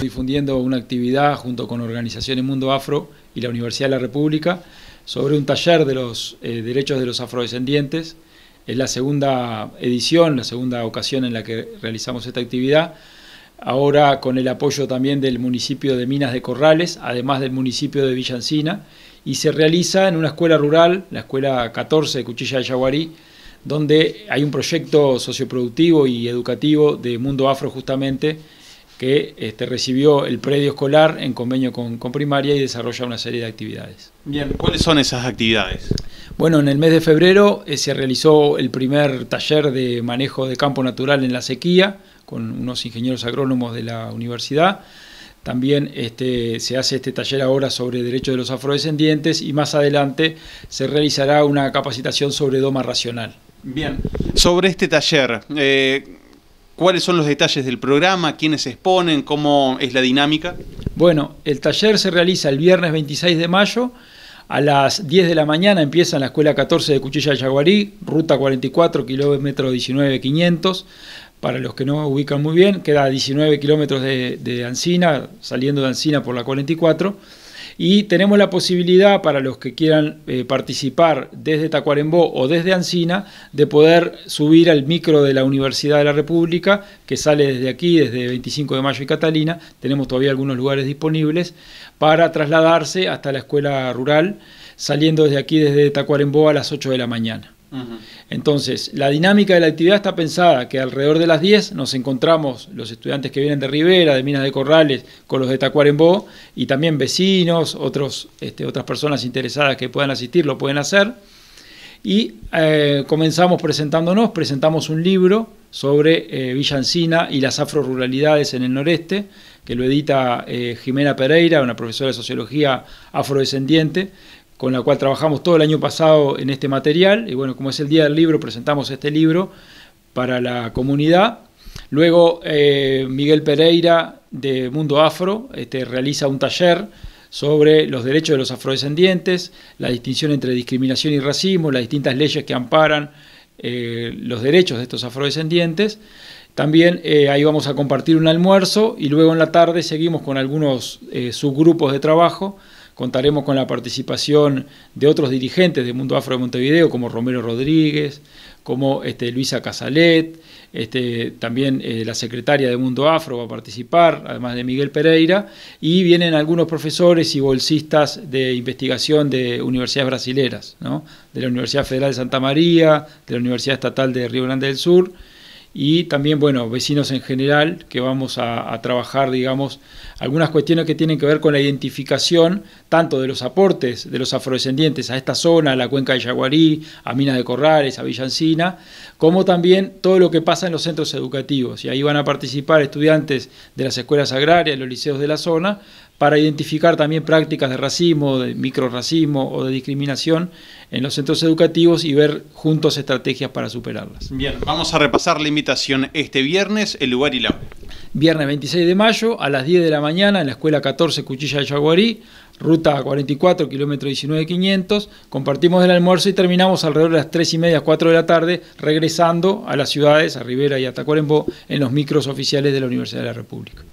difundiendo una actividad junto con organizaciones Mundo Afro y la Universidad de la República sobre un taller de los eh, derechos de los afrodescendientes. Es la segunda edición, la segunda ocasión en la que realizamos esta actividad. Ahora con el apoyo también del municipio de Minas de Corrales, además del municipio de Villancina, y se realiza en una escuela rural, la escuela 14 de Cuchilla de Yaguarí, donde hay un proyecto socioproductivo y educativo de Mundo Afro justamente, que este, recibió el predio escolar en convenio con, primaria y desarrolla una serie de actividades. Bien, ¿cuáles son esas actividades? Bueno, en el mes de febrero eh, se realizó el primer taller de manejo de campo natural en la sequía con unos ingenieros agrónomos de la universidad. También este, se hace este taller ahora sobre derechos de los afrodescendientes y más adelante se realizará una capacitación sobre doma racional. Bien, sobre este taller, eh, ¿Cuáles son los detalles del programa? ¿Quiénes exponen? ¿Cómo es la dinámica? Bueno, el taller se realiza el viernes 26 de mayo. A las 10 de la mañana empieza en la Escuela 14 de Cuchilla Yaguarí, ruta 44, kilómetro 19.500. Para los que no ubican muy bien, queda a 19 kilómetros de Ancina, saliendo de Ancina por la 44. Y tenemos la posibilidad para los que quieran eh, participar desde Tacuarembó o desde Ancina de poder subir al micro de la Universidad de la República, que sale desde aquí, desde 25 de mayo y Catalina. Tenemos todavía algunos lugares disponibles para trasladarse hasta la escuela rural, saliendo desde aquí, desde Tacuarembó a las 8 de la mañana. Entonces, la dinámica de la actividad está pensada que alrededor de las 10 nos encontramos los estudiantes que vienen de Rivera, de Minas de Corrales, con los de Tacuarembó y también vecinos, otros, este, otras personas interesadas que puedan asistir lo pueden hacer. Y eh, comenzamos presentándonos, presentamos un libro sobre eh, Villancina y las afroruralidades en el noreste, que lo edita eh, Jimena Pereira, una profesora de sociología afrodescendiente, con la cual trabajamos todo el año pasado en este material. Y bueno, como es el Día del Libro, presentamos este libro para la comunidad. Luego, eh, Miguel Pereira de Mundo Afro este, realiza un taller sobre los derechos de los afrodescendientes, la distinción entre discriminación y racismo, las distintas leyes que amparan eh, los derechos de estos afrodescendientes. También eh, ahí vamos a compartir un almuerzo y luego en la tarde seguimos con algunos subgrupos de trabajo Contaremos con la participación de otros dirigentes del mundo afro de Montevideo, como Romero Rodríguez, como este, Luisa Casalet, este, también eh, la secretaria de Mundo Afro va a participar, además de Miguel Pereira, y vienen algunos profesores y bolsistas de investigación de universidades brasileras, de la Universidad Federal de Santa María, de la Universidad Estatal de Río Grande del Sur, y también, bueno, vecinos en general, que vamos a, trabajar, digamos, algunas cuestiones que tienen que ver con la identificación tanto de los aportes de los afrodescendientes a esta zona, a la cuenca de Yaguarí, a Minas de Corrales, a Villancina, como también todo lo que pasa en los centros educativos. Y ahí van a participar estudiantes de las escuelas agrarias, los liceos de la zona, para identificar también prácticas de racismo, de microracismo o de discriminación en los centros educativos y ver juntos estrategias para superarlas. Bien, vamos a repasar la invitación este viernes, el lugar y la hora. Viernes 26 de mayo a las 10 de la mañana en la Escuela 14 Cuchilla de Yaguarí, ruta 44, kilómetro 500, Compartimos el almuerzo y terminamos alrededor de las 3 y media, 4 de la tarde, regresando a las ciudades, a Rivera y a Tacuarembó, en los micros oficiales de la Universidad de la República.